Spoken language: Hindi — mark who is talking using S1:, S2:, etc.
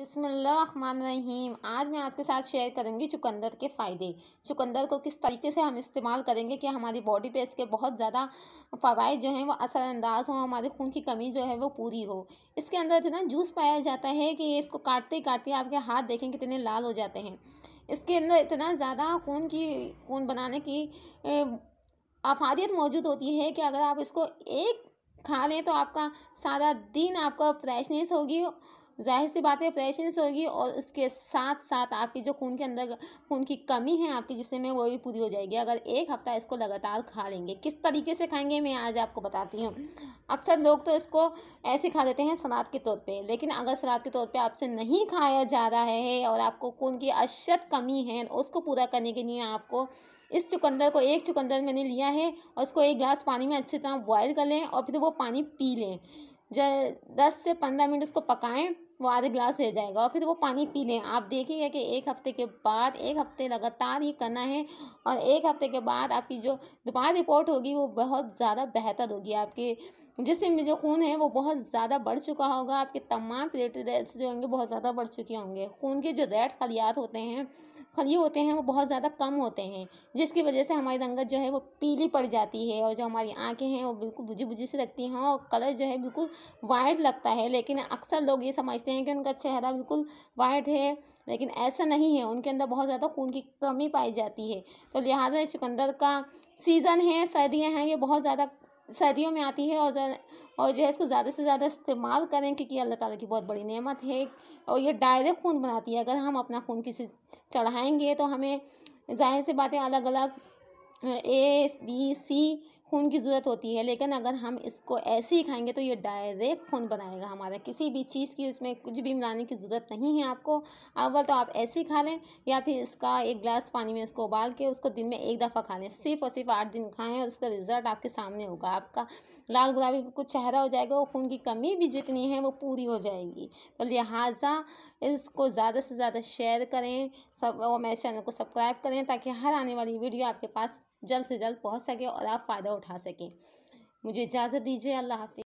S1: रहीम आज मैं आपके साथ शेयर करूंगी चुकंदर के फ़ायदे चुकंदर को किस तरीके से हम इस्तेमाल करेंगे कि हमारी बॉडी पे इसके बहुत ज़्यादा फ़वाद जो हैं वो असरानंदाज हों हमारे खून की कमी जो है वो पूरी हो इसके अंदर इतना जूस पाया जाता है कि इसको काटते ही काटते आपके हाथ देखें कितने लाल हो जाते हैं इसके अंदर इतना ज़्यादा खून की खून बनाने की अफादियत मौजूद होती है कि अगर आप इसको एक खा लें तो आपका सारा दिन आपका फ्रेशनेस होगी जाहिर सी बात है फ्रेशनेस होगी और उसके साथ साथ आपकी जो खून के अंदर खून की कमी है आपकी जिसमें वो भी पूरी हो जाएगी अगर एक हफ्ता इसको लगातार खा लेंगे किस तरीके से खाएंगे मैं आज आपको बताती हूँ अक्सर लोग तो इसको ऐसे खा देते हैं सलाद के तौर पे लेकिन अगर सलाद के तौर पे आपसे नहीं खाया जा रहा है और आपको खून की अशद कमी है उसको पूरा करने के लिए आपको इस चुकंदर को एक चुकंदर मैंने लिया है और उसको एक गिलास पानी में अच्छी तरह बॉयल कर लें और फिर वो पानी पी लें जो दस से पंद्रह मिनट उसको पकाएं वो आधे गिलास रह जाएगा और फिर वो पानी पी लें आप देखिएगा कि एक हफ्ते के बाद एक हफ्ते लगातार ही करना है और एक हफ्ते के बाद आपकी जो दोपहर रिपोर्ट होगी वो बहुत ज़्यादा बेहतर होगी आपके जिससे में जो खून है वो बहुत ज़्यादा बढ़ चुका होगा आपके तमाम प्लेटलेट्स जो होंगे बहुत ज़्यादा बढ़ चुके होंगे खून के जो रेड खलियात होते हैं खली होते हैं वो बहुत ज़्यादा कम होते हैं जिसकी वजह से हमारी रंगत जो है वो पीली पड़ जाती है और जो हमारी आंखें हैं वो बिल्कुल बुझी बुझी सी लगती हैं और कलर जो है बिल्कुल वाइट लगता है लेकिन अक्सर लोग ये समझते देखते हैं कि उनका चेहरा बिल्कुल वाइट है लेकिन ऐसा नहीं है उनके अंदर बहुत ज़्यादा खून की कमी पाई जाती है तो लिहाजा चुकंदर का सीज़न है सर्दियाँ हैं ये बहुत ज़्यादा सर्दियों में आती है और और जो है इसको ज़्यादा से ज़्यादा इस्तेमाल करें क्योंकि अल्लाह ताला की बहुत बड़ी नेमत है और ये डायरेक्ट खून बनाती है अगर हम अपना खून किसी चढ़ाएंगे तो हमें जाहिर सी बातें अलग अलग ए बी सी खून की ज़रूरत होती है लेकिन अगर हम इसको ऐसे ही खाएंगे तो ये डायरेक्ट खून बनाएगा हमारा किसी भी चीज़ की इसमें कुछ भी मिलाने की ज़रूरत नहीं है आपको अव्वल तो आप ऐसे ही खा लें या फिर इसका एक गिलास पानी में इसको उबाल के उसको दिन में एक दफ़ा खा लें सिर्फ और सिर्फ आठ दिन खाएँ और इसका रिज़ल्ट आपके सामने होगा आपका लाल गुलाबी कुछ चेहरा हो जाएगा वो खून की कमी भी जितनी है वो पूरी हो जाएगी तो लिहाजा इसको ज़्यादा से ज़्यादा शेयर करें सब और मेरे चैनल को सब्सक्राइब करें ताकि हर आने वाली वीडियो आपके पास जल्द से जल्द पहुँच सकें और आप फ़ायदा उठा सकें मुझे इजाज़त दीजिए अल्लाह हाफि